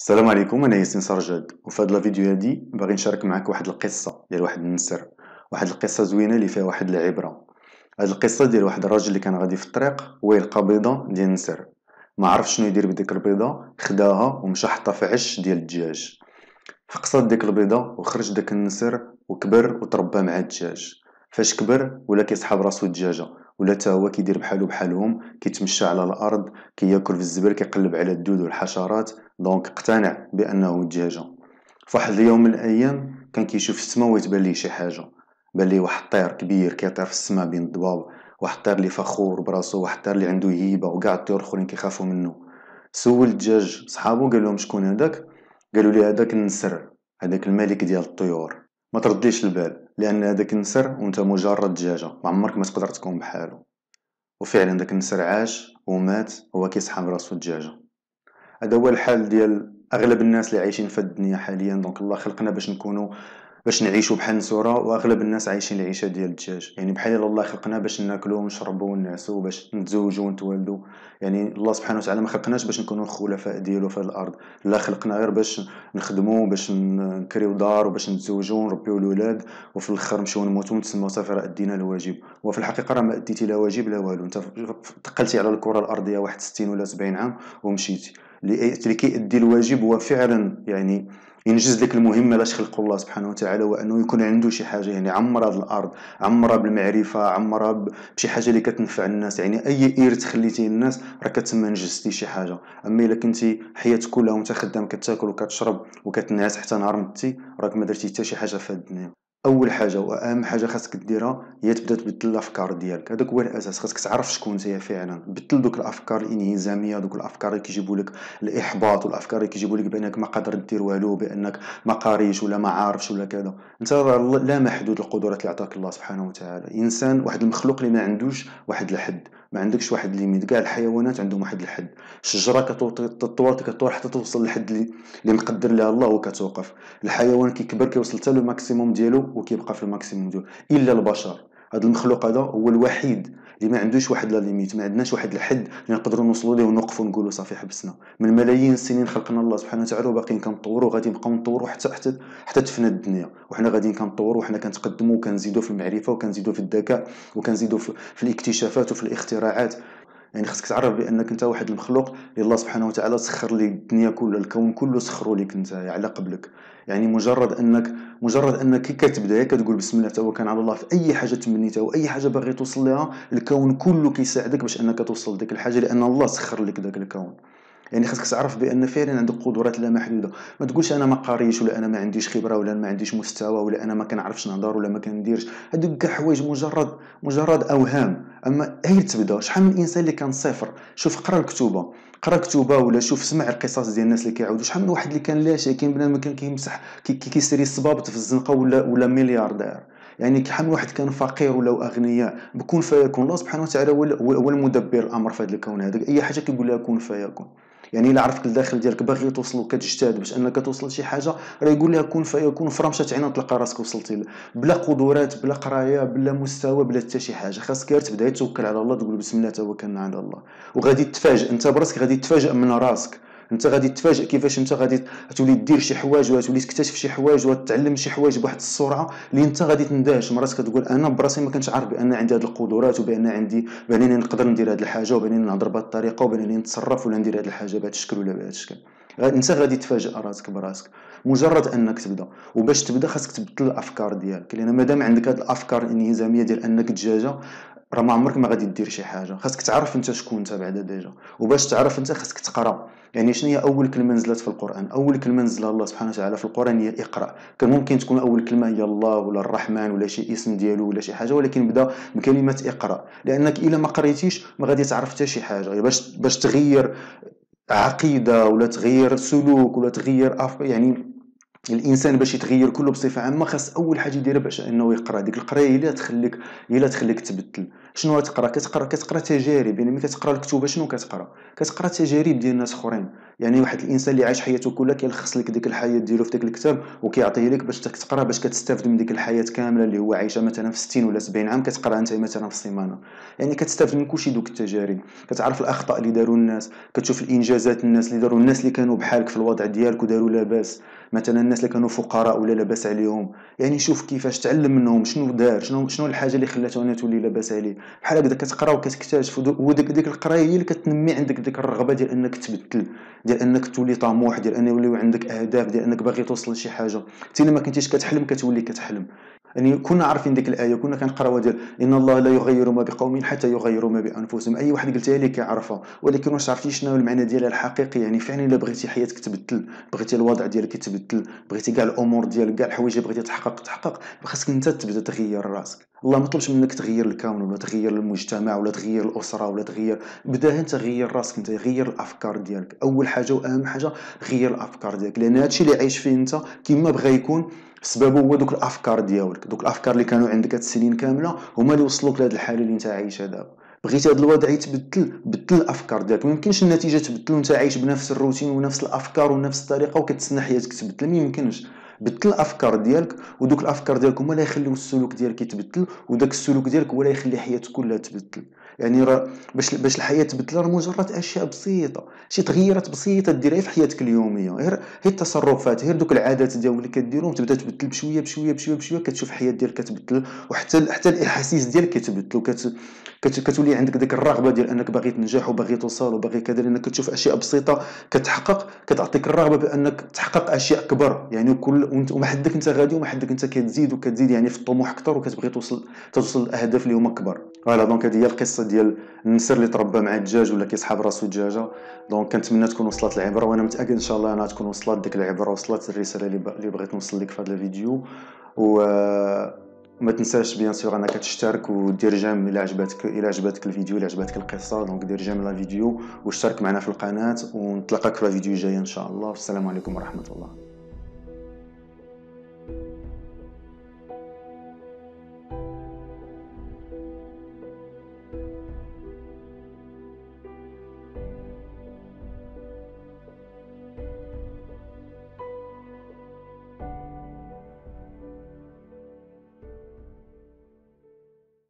السلام عليكم انا ياسين سرجاد وفي هذا الفيديو هادي باغي نشارك معك واحد القصه ديال واحد النسر واحد القصه زوينه اللي فيها واحد العبره هاد القصه ديال واحد الراجل اللي كان غادي في الطريق ويلقى بيضه ديال النسر ما عرف شنو يدير بديك البيضه خداها ومشى حطها في عش ديال الدجاج فقصد ديك البيضه وخرج داك النسر وكبر وتربى مع الدجاج فاش كبر ولا كيسحب راسو الدجاجه ولا تا هو كيدير بحالو بحالهم كيتمشى على الارض كياكل في الزبل كيقلب على الدود والحشرات دونك اقتنع بانه دجاجه فواحد اليوم من الايام كان كيشوف السماء ويتبان ليه شي حاجه بان ليه واحد الطير كبير كيطير في السماء بين الضباب واحد الطير اللي فخور براسو واحد الطير اللي عنده هيبه وكاع الطيور الاخرين كيخافوا منه سول الدجاج صحابو قال لهم شكون هذاك قالوا لي هذاك النسر هذاك الملك ديال الطيور ما ترديش البال لان هذاك النسر وانت مجرد دجاجه ما عمرك ما تقدر تكون بحاله وفعلا داك النسر عاش ومات هو كيسحب راسو الدجاجه هذا هو الحال ديال اغلب الناس اللي عايشين في الدنيا حاليا دونك الله خلقنا باش نكونوا باش نعيشوا بحال نسورة واغلب الناس عايشين العيشه ديال الدجاج يعني بحال الله خلقنا باش ناكلوا ونشربوا ونعسوا باش نتزوجوا ونتولدوا يعني الله سبحانه وتعالى ما خلقناش باش نكونوا الخلفاء ديالو في الارض لا خلقنا غير باش نخدموا باش نكريو دار وباش نتزوجوا ونربيو الاولاد وفي الاخر نمشيو نموتوا ونتسموا صافي راه ادينا الواجب وفي الحقيقه راه ما اديتي لا واجب لا والو انت تقلتي على الكره الارضيه واحد 60 ولا 70 عام ومشيتي لكي يؤدي الواجب هو فعلا يعني ينجز لك المهمه لاش خلق الله سبحانه وتعالى وانه يكون عنده شي حاجه يعني عمر هذه الارض عمرها بالمعرفه عمرها بشي حاجه اللي كتنفع الناس يعني اي ارث خليتيه الناس راه كتما نجزتي شي حاجه اما الا كنتي حياتك كلها وانت خدام كتاكل وكتشرب وكتنعس حتى نهار متي راك ما درتي حتى شي حاجه في هاد الدنيا اول حاجه واهم حاجه خاصك ديرها هي تبدا تبدل الافكار ديالك هذاك هو الاساس خاصك تعرف شكون نتايا فعلا بدل دوك الافكار الانهزاميه دوك الافكار اللي كيجيبوا لك الاحباط والافكار اللي كيجيبوا لك بانك ما قادر دير والو بانك ما قاريش ولا ما عارفش ولا كذا انت لا محدود القدرات اللي عطاك الله سبحانه وتعالى انسان واحد المخلوق اللي ما عندوش واحد الحد ما عندكش واحد ليميت كاع الحيوانات عندهم واحد الحد الشجره كتطور كتطور حتى توصل لحد اللي مقدر لها الله وكتوقف الحيوان كيكبر كيوصل حتى لو ماكسيموم ديالو وكيبقى في الماكسيموم ديالو الا البشر هذا المخلوق هذا هو الوحيد اللي ما عندوش واحد لا ليميت ما عندناش واحد الحد اللي نقدروا نوصلوا ليه ونوقفوا نقولوا صافي حبسنا من ملايين السنين خلقنا الله سبحانه وتعالى وباقيين كنطوروا وغادي نبقاو نطوروا حتى حتى حتى تفنى الدنيا وحنا غاديين كنطوروا وحنا كنتقدموا وكنزيدوا في المعرفه وكنزيدوا في الذكاء وكنزيدوا في الاكتشافات وفي الاختراعات يعني خصك تعرف بانك انت واحد المخلوق اللي الله سبحانه وتعالى سخر لي الدنيا كلها الكون كله سخروا لك انت على قبلك يعني مجرد انك مجرد انك كتبدا كتقول بسم الله توكل على الله في اي حاجه تمنيتها واي حاجه باغي توصل لها الكون كله كيساعدك باش انك توصل ديك الحاجه لان الله سخر لك داك الكون يعني خاصك تعرف بان فعلا عندك قدرات لا محدوده ما تقولش انا ما قاريش ولا انا ما عنديش خبره ولا ما عنديش مستوى ولا انا ما كنعرفش نهضر ولا ما كنديرش هذوك كاع حوايج مجرد مجرد اوهام اما هي تبدا شحال من انسان اللي كان صفر شوف قرا الكتوبه قرا كتوبه ولا شوف سمع القصص ديال الناس اللي كيعاودوا شحال من واحد اللي كان لا شيء كاين بنادم كان كيمسح كيسري الصبابط في الزنقه ولا ولا ملياردير يعني كحال من واحد كان فقير ولا اغنياء بكون فيكون الله سبحانه وتعالى هو المدبر الامر في هذا الكون هذا اي حاجه كيقول لها كون فيكون يعني الا عرفك الداخل ديالك باغي توصل وكتجتهد باش انك توصل لشي حاجه راه يقول لها كون فيكون في رمشه عين تلقى راسك وصلتي بلا قدرات بلا قرايه بلا مستوى بلا حتى شي حاجه خاصك غير تبدا توكل على الله تقول بسم الله توكلنا على الله وغادي تفاجئ انت براسك غادي تفاجئ من راسك انت غادي تفاجئ كيفاش انت غادي تولي دير شي حوايج وتولي تكتشف شي حوايج وتتعلم شي حوايج بواحد السرعه اللي انت غادي تندهش مرات كتقول انا براسي ما كنتش عارف بان عندي هاد القدرات وبان عندي بانني نقدر ندير هاد الحاجه وبانني نهضر بهاد الطريقه وبانني نتصرف ولا ندير هاد الحاجه بهذا الشكل ولا بهذا الشكل انت غادي تفاجئ راسك براسك مجرد انك تبدا وباش تبدا خاصك تبدل الافكار ديالك لان مادام عندك هاد الافكار الانهزاميه ديال انك دجاجه راه ما عمرك ما غادي دير شي حاجه خاصك تعرف انت شكون انت بعدا ديجا وباش تعرف انت خاصك تقرا يعني شنو هي اول كلمه نزلت في القران اول كلمه نزلها الله سبحانه وتعالى في القران هي اقرا كان ممكن تكون اول كلمه هي الله ولا الرحمن ولا شي اسم ديالو ولا شي حاجه ولكن بدا بكلمه اقرا لانك الا ما قريتيش ما غادي تعرف حتى شي حاجه يعني باش باش تغير عقيده ولا تغير سلوك ولا تغير يعني الانسان باش يتغير كله بصفه عامه خاص اول حاجه يديرها باش انه يقرا ديك القرايه هي اللي تخليك هي اللي تخليك تبدل شنو تقرا كتقرا كتقرا تجارب يعني ملي كتقرا الكتب شنو كتقرا كتقرا تجارب ديال ناس اخرين يعني واحد الانسان اللي عايش حياته كلها كيلخص لك ديك الحياه ديالو في داك الكتاب وكيعطيه لك باش تقرا باش كتستافد من ديك الحياه كامله اللي هو عايشها مثلا في 60 ولا 70 عام كتقرا انت مثلا في السيمانه يعني كتستافد من كلشي دوك التجارب كتعرف الاخطاء اللي داروا الناس كتشوف الانجازات الناس اللي داروا الناس اللي كانوا بحالك في الوضع ديالك وداروا لاباس مثلا الناس اللي كانوا فقراء ولا لاباس عليهم يعني شوف كيفاش تعلم منهم شنو دار شنو شنو الحاجه اللي خلاتو انا تولي لاباس عليه بحال هكذا كتقرا وكتكتشف وديك ديك القرايه هي اللي كتنمي عندك ديك الرغبه ديال انك تبدل ديال انك تولي طموح ديال انك يولي عندك اهداف ديال انك باغي توصل لشي حاجه انت الا ما كنتيش كتحلم كتولي كتحلم يعني كنا عارفين ديك الايه كنا كنقراوها ديال ان الله لا يغير ما بقوم حتى يغيروا ما بانفسهم اي واحد قلتها لي كيعرفها ولكن واش عرفتي شنو المعنى ديالها الحقيقي يعني فعلا الا بغيتي حياتك تبدل بغيتي الوضع ديالك يتبدل بغيتي كاع الامور ديالك كاع الحوايج اللي بغيتي تحقق تحقق خاصك انت تبدا تغير راسك الله ما طلبش منك تغير الكون ولا تغير المجتمع ولا تغير الاسره ولا تغير بدا انت غير راسك انت غير الافكار ديالك اول حاجه واهم حاجه غير الافكار ديالك لان هادشي اللي عايش فيه انت كيما بغا يكون السبب هو دوك الافكار ديالك دوك الافكار اللي كانوا عندك هاد السنين كامله هما اللي وصلوك لهاد الحاله اللي انت عايشها دابا بغيت هاد الوضع يتبدل بدل الافكار ديالك ميمكنش النتيجه تبدل وانت عايش بنفس الروتين ونفس الافكار ونفس الطريقه وكتسنى حياتك تبدل ميمكنش بدل الافكار ديالك ودوك الافكار ديالك هما اللي يخليو السلوك ديالك يتبدل وداك السلوك ديالك هو اللي يخلي حياتك كلها تبدل يعني راه باش باش الحياه تبدل راه مجرد اشياء بسيطه شي تغييرات بسيطه ديرها في حياتك اليوميه غير هي التصرفات غير دوك العادات ديالهم اللي كديرهم تبدا تبدل بشويه بشويه بشويه بشويه كتشوف الحياه ديالك كتبدل وحتى حتى الاحاسيس ديالك كتبدل وكت كتولي عندك ديك الرغبه ديال انك باغي تنجح وباغي توصل وباغي كذا لانك كتشوف اشياء بسيطه كتحقق كتعطيك الرغبه بانك تحقق اشياء كبر يعني كل وما حدك انت غادي وما حدك انت كتزيد وكتزيد يعني في الطموح اكثر وكتبغي توصل توصل الاهداف اللي هما كبر فوالا دونك هذه هي القصه ديال النسر اللي تربى مع الدجاج ولا كيسحب راسو الدجاجه دونك كنتمنى تكون وصلت العبره وانا متاكد ان شاء الله انها تكون وصلت ديك العبره وصلت الرساله اللي بغيت نوصل لك في هذا الفيديو و ما تنساش بيان سور انك تشترك ودير جيم الى عجبتك الى عجبتك الفيديو الى عجبتك القصه دونك دير جيم لا فيديو واشترك معنا في القناه ونتلاقاك في الفيديو الجاي ان شاء الله والسلام عليكم ورحمه الله